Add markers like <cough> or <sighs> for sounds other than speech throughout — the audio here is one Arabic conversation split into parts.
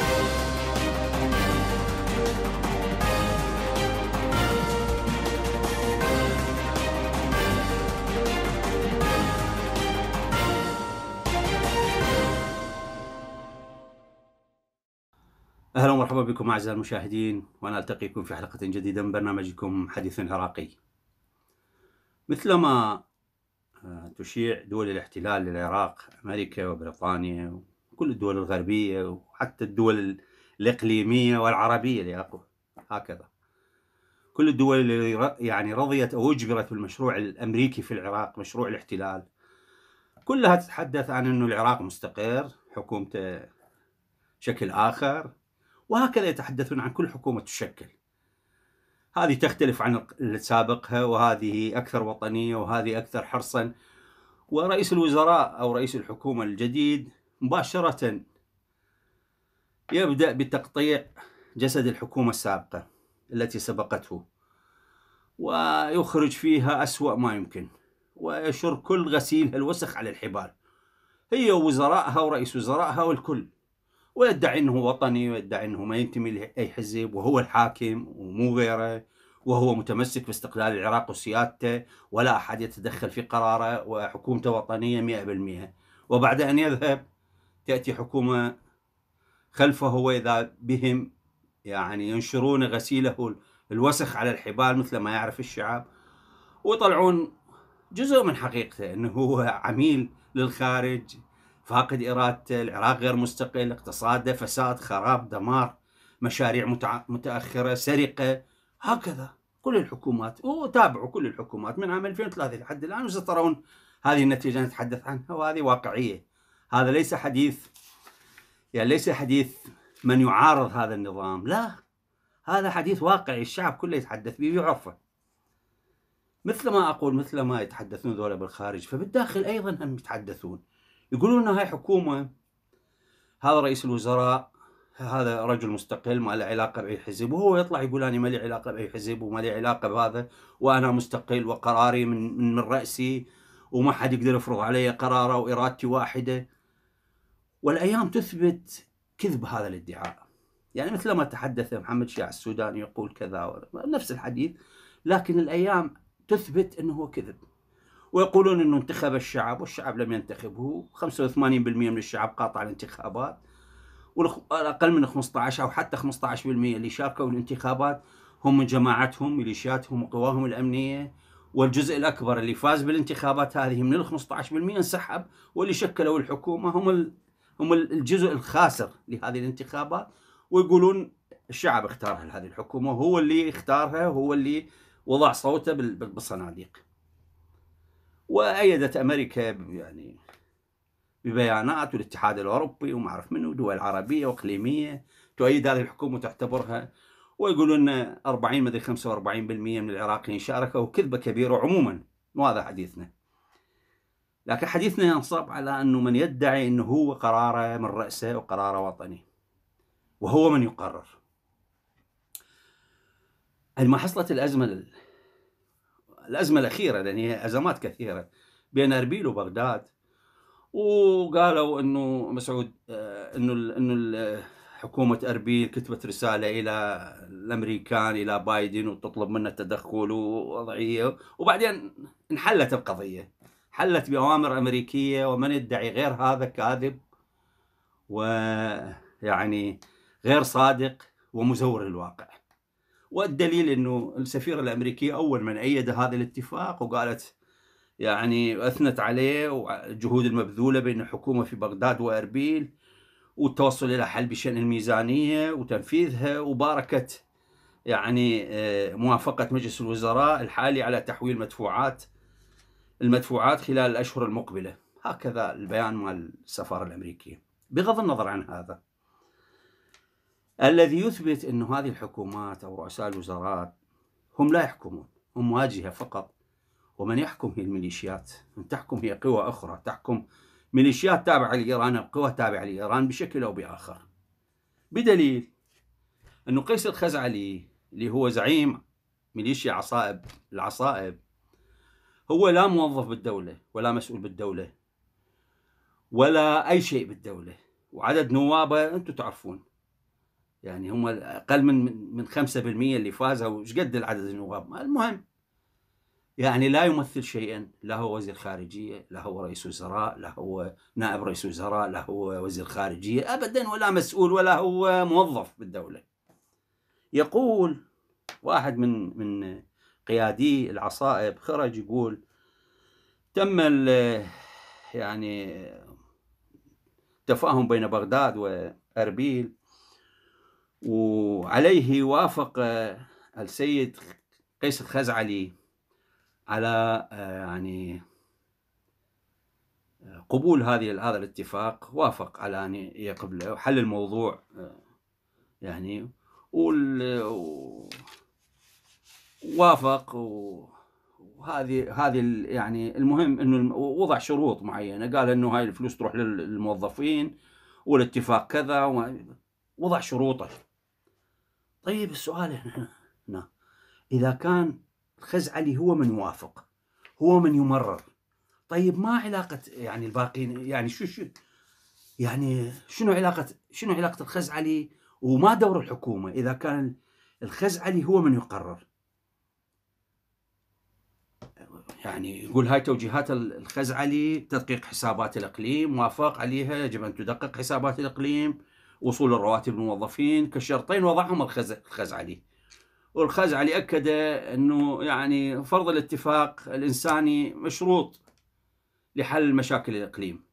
اهلا ومرحبا بكم اعزائي المشاهدين وانا التقيكم في حلقه جديده من برنامجكم حديث عراقي. مثلما آه، تشيع دول الاحتلال للعراق امريكا وبريطانيا كل الدول الغربية وحتى الدول الإقليمية والعربية لأقوى هكذا كل الدول اللي يعني رضيت أو أجبرت بالمشروع الأمريكي في العراق مشروع الاحتلال كلها تتحدث عن أنه العراق مستقر حكومته شكل آخر وهكذا يتحدثون عن كل حكومة تشكل هذه تختلف عن اللي سابقها وهذه أكثر وطنية وهذه أكثر حرصا ورئيس الوزراء أو رئيس الحكومة الجديد مباشرة يبدأ بتقطيع جسد الحكومة السابقة التي سبقته ويخرج فيها أسوأ ما يمكن ويشر كل غسيلها الوسخ على الحبال هي ووزرائها ورئيس وزرائها والكل ويدعي انه وطني ويدعي انه ما ينتمي لاي حزب وهو الحاكم ومو غيره وهو متمسك باستقلال العراق وسيادته ولا احد يتدخل في قراره وحكومته وطنيه 100% وبعد ان يذهب تأتي حكومة خلفه وإذا بهم يعني ينشرون غسيله الوسخ على الحبال مثل ما يعرف الشعب ويطلعون جزء من حقيقته أنه هو عميل للخارج فاقد إرادته العراق غير مستقل اقتصاده فساد خراب دمار مشاريع متأخرة سرقة هكذا كل الحكومات وتابعوا كل الحكومات من عام 2003 لحد الآن وسترون هذه النتيجة نتحدث عنها وهذه واقعية هذا ليس حديث يعني ليس حديث من يعارض هذا النظام لا هذا حديث واقعي الشعب كله يتحدث به ويعرفه مثل ما أقول مثل ما يتحدثون ذولا بالخارج فبالداخل أيضا هم يتحدثون يقولون هاي حكومة هذا رئيس الوزراء هذا رجل مستقل ما له علاقة بأي حزب وهو يطلع يقول أنا ما لي علاقة بأي حزب وما لي علاقة بهذا وأنا مستقل وقراري من, من, من رأسي وما حد يقدر يفرض علي قراره وإرادتي واحدة والأيام تثبت كذب هذا الادعاء يعني مثل ما تحدث محمد شيع السوداني يقول كذا نفس الحديث لكن الأيام تثبت أنه هو كذب ويقولون أنه انتخب الشعب والشعب لم ينتخبه 85% من الشعب قاطع الانتخابات والأقل من 15 أو حتى 15% اللي شاركوا الانتخابات هم من جماعتهم ميليشياتهم وقواهم الأمنية والجزء الأكبر اللي فاز بالانتخابات هذه من ال 15% انسحب واللي شكلوا الحكومة هم هم الجزء الخاسر لهذه الانتخابات ويقولون الشعب اختار هذه الحكومة هو اللي اختارها هو اللي وضع صوته بالصناديق وأيدت أمريكا يعني ببيانات والاتحاد الأوروبي وما أعرف منه دول عربية وإقليمية تؤيد هذه الحكومة وتعتبرها ويقولون 40 مدري 45% من العراقيين شاركوا كذبة كبيرة عموما وهذا حديثنا لكن حديثنا ينصب على أنه من يدعي أنه هو قراره من رأسه وقراره وطني وهو من يقرر ما حصلت الأزمة الأزمة الأخيرة لأن يعني هي أزمات كثيرة بين أربيل وبغداد وقالوا أنه مسعود آه، أنه أنه حكومة أربيل كتبت رسالة إلى الأمريكان إلى بايدن وتطلب منه التدخل ووضعية وبعدين انحلت القضية حلت بأوامر أمريكية ومن يدعي غير هذا كاذب ويعني غير صادق ومزور الواقع والدليل أنه السفيرة الأمريكية أول من أيد هذا الاتفاق وقالت يعني أثنت عليه والجهود المبذولة بين الحكومة في بغداد وأربيل والتوصل إلى حل بشأن الميزانية وتنفيذها وباركت يعني آه، موافقة مجلس الوزراء الحالي على تحويل مدفوعات المدفوعات خلال الأشهر المقبلة هكذا البيان مال السفارة الأمريكية بغض النظر عن هذا الذي يثبت أن هذه الحكومات أو رؤساء الوزارات هم لا يحكمون هم واجهة فقط ومن يحكم هي الميليشيات من تحكم هي قوى أخرى تحكم ميليشيات تابعة لإيران أو قوى تابعة لإيران بشكل أو بآخر بدليل أنه قيس الخزعلي اللي هو زعيم ميليشيا عصائب العصائب هو لا موظف بالدولة ولا مسؤول بالدولة ولا أي شيء بالدولة وعدد نوابه أنتم تعرفون يعني هم أقل من من 5% اللي فازوا ايش قد العدد النواب المهم يعني لا يمثل شيئا لا هو وزير خارجية لا هو رئيس وزراء لا هو نائب رئيس وزراء لا هو وزير خارجية أبدا ولا مسؤول ولا هو موظف بالدولة يقول واحد من من قيادي العصائب خرج يقول تم <sighs> يعني تفاهم بين بغداد وأربيل وعليه وافق آه، السيد قيس الخزعلي على آه، يعني آه، قبول هذه هذا الاتفاق وافق على ان يقبله وحل الموضوع يعني وال وافق و... وهذه هذه يعني المهم انه وضع شروط معينه قال انه هاي الفلوس تروح للموظفين والاتفاق كذا و... وضع شروطه طيب السؤال هنا اذا كان الخزعلي هو من يوافق هو من يمرر طيب ما علاقه يعني الباقيين يعني شو شو يعني شنو علاقه شنو علاقه الخزعلي وما دور الحكومه اذا كان الخزعلي هو من يقرر يعني يقول هاي توجيهات الخزعلي تدقيق حسابات الإقليم وافق عليها يجب أن تدقق حسابات الإقليم وصول الرواتب للموظفين كشرطين وضعهم الخزعلي والخزعلي أكد أنه يعني فرض الاتفاق الإنساني مشروط لحل مشاكل الإقليم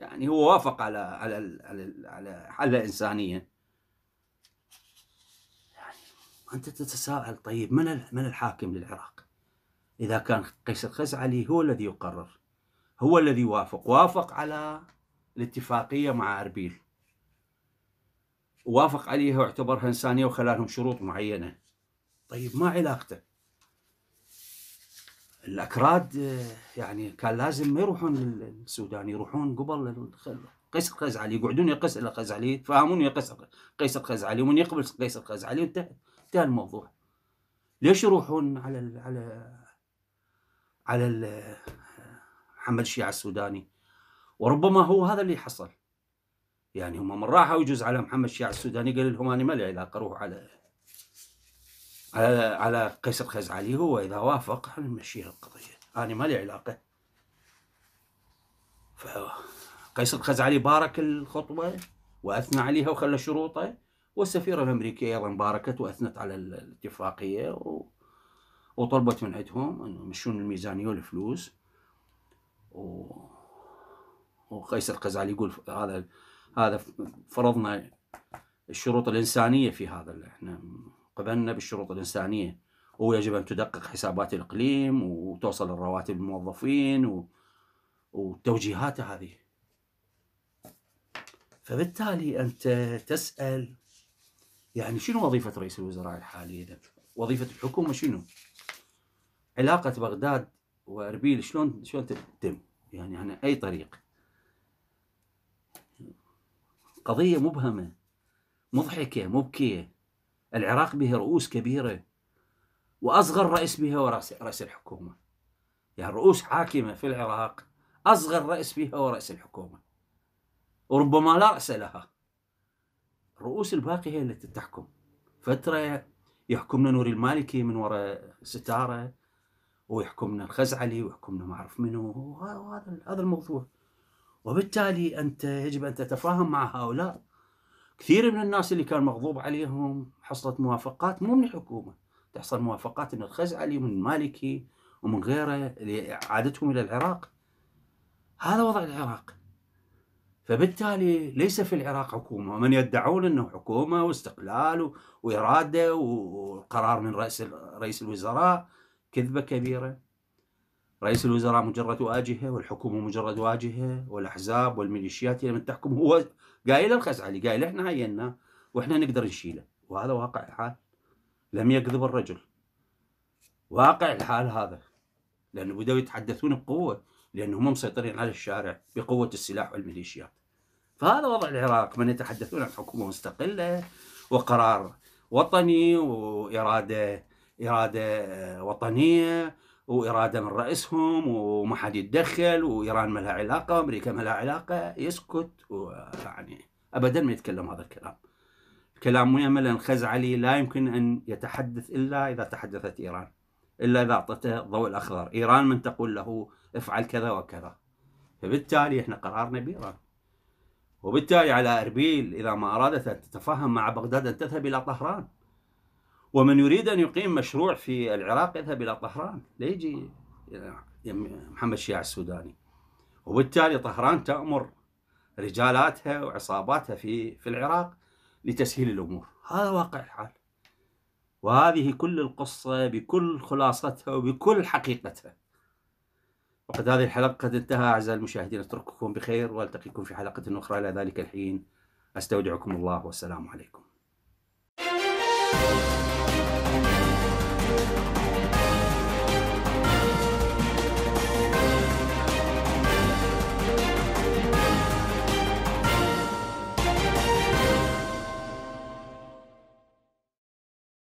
يعني هو وافق على على على, على حل إنسانية يعني أنت تتساءل طيب من من الحاكم للعراق؟ إذا كان قيس الخزعلي هو الذي يقرر هو الذي وافق وافق على الاتفاقية مع أربيل وافق عليها واعتبرها إنسانية وخلالهم شروط معينة طيب ما علاقته الأكراد يعني كان لازم ما يروحون للسودان يروحون قبل قيس الخزعلي يقعدون يا قيس الخزعلي يتفاهمون يا قيس الخزعلي ومن يقبل قيس الخزعلي انتهى انتهى الموضوع ليش يروحون على على على محمد الشيعة السوداني وربما هو هذا اللي حصل يعني هم من راحوا يجوز على محمد الشيعة السوداني قال لهم أنا ما لي علاقة روح على على على قيصر خزعلي هو إذا وافق نمشيها القضية أنا ما لي علاقة فقيصر الخزعلي بارك الخطبة وأثنى عليها وخلى شروطه والسفيرة الأمريكية أيضا باركت وأثنت على الاتفاقية و... وطلبت من عندهم انه يمشون الميزانيه والفلوس و... وقيس القزعلي يقول هذا هذا فرضنا الشروط الانسانيه في هذا اللي احنا قبلنا بالشروط الانسانيه ويجب ان تدقق حسابات الاقليم وتوصل الرواتب للموظفين و... والتوجيهات هذه فبالتالي انت تسال يعني شنو وظيفه رئيس الوزراء الحالي اذا وظيفه الحكومه شنو؟ علاقة بغداد واربيل شلون شلون تتم؟ يعني عن اي طريق؟ قضية مبهمة مضحكة مبكية العراق بها رؤوس كبيرة وأصغر رئيس بها هو رئيس الحكومة يعني رؤوس حاكمة في العراق أصغر رئيس بها هو رئيس الحكومة وربما لا رأس لها الرؤوس الباقي هي التي تحكم فترة يحكمنا نور المالكي من وراء ستارة ويحكمنا الخزعلي ويحكمنا ما اعرف منو وهذا هذا الموضوع وبالتالي انت يجب ان تتفاهم مع هؤلاء كثير من الناس اللي كان مغضوب عليهم حصلت موافقات مو من الحكومه تحصل موافقات من الخزعلي ومن المالكي ومن غيره لاعادتهم الى العراق هذا وضع العراق فبالتالي ليس في العراق حكومة من يدعون أنه حكومة واستقلال وإرادة وقرار من رئيس رئيس الوزراء كذبة كبيرة رئيس الوزراء مجرد واجهة والحكومة مجرد واجهة والأحزاب والميليشيات هي من تحكم هو قايل الخزعلي قايل احنا عينا واحنا نقدر نشيله وهذا واقع الحال لم يكذب الرجل واقع الحال هذا لأنه بدأوا يتحدثون بقوة لانهم مسيطرين على الشارع بقوة السلاح والميليشيات فهذا وضع العراق من يتحدثون عن حكومة مستقلة وقرار وطني وإرادة اراده آه، وطنيه واراده من رئيسهم وما حد يتدخل وايران ما لها علاقه وامريكا ما لها علاقه يسكت ويعني ابدا ما يتكلم هذا الكلام. كلام مجمل خزعلي لا يمكن ان يتحدث الا اذا تحدثت ايران. الا اذا اعطته الضوء الاخضر، ايران من تقول له افعل كذا وكذا. فبالتالي احنا قرارنا بايران. وبالتالي على اربيل اذا ما ارادت ان تتفاهم مع بغداد ان تذهب الى طهران. ومن يريد أن يقيم مشروع في العراق يذهب إلى طهران لا يجي محمد الشيع السوداني وبالتالي طهران تأمر رجالاتها وعصاباتها في في العراق لتسهيل الأمور هذا واقع الحال وهذه كل القصة بكل خلاصتها وبكل حقيقتها وقد هذه الحلقة قد انتهى أعزائي المشاهدين أترككم بخير وألتقيكم في حلقة أخرى إلى ذلك الحين أستودعكم الله والسلام عليكم Música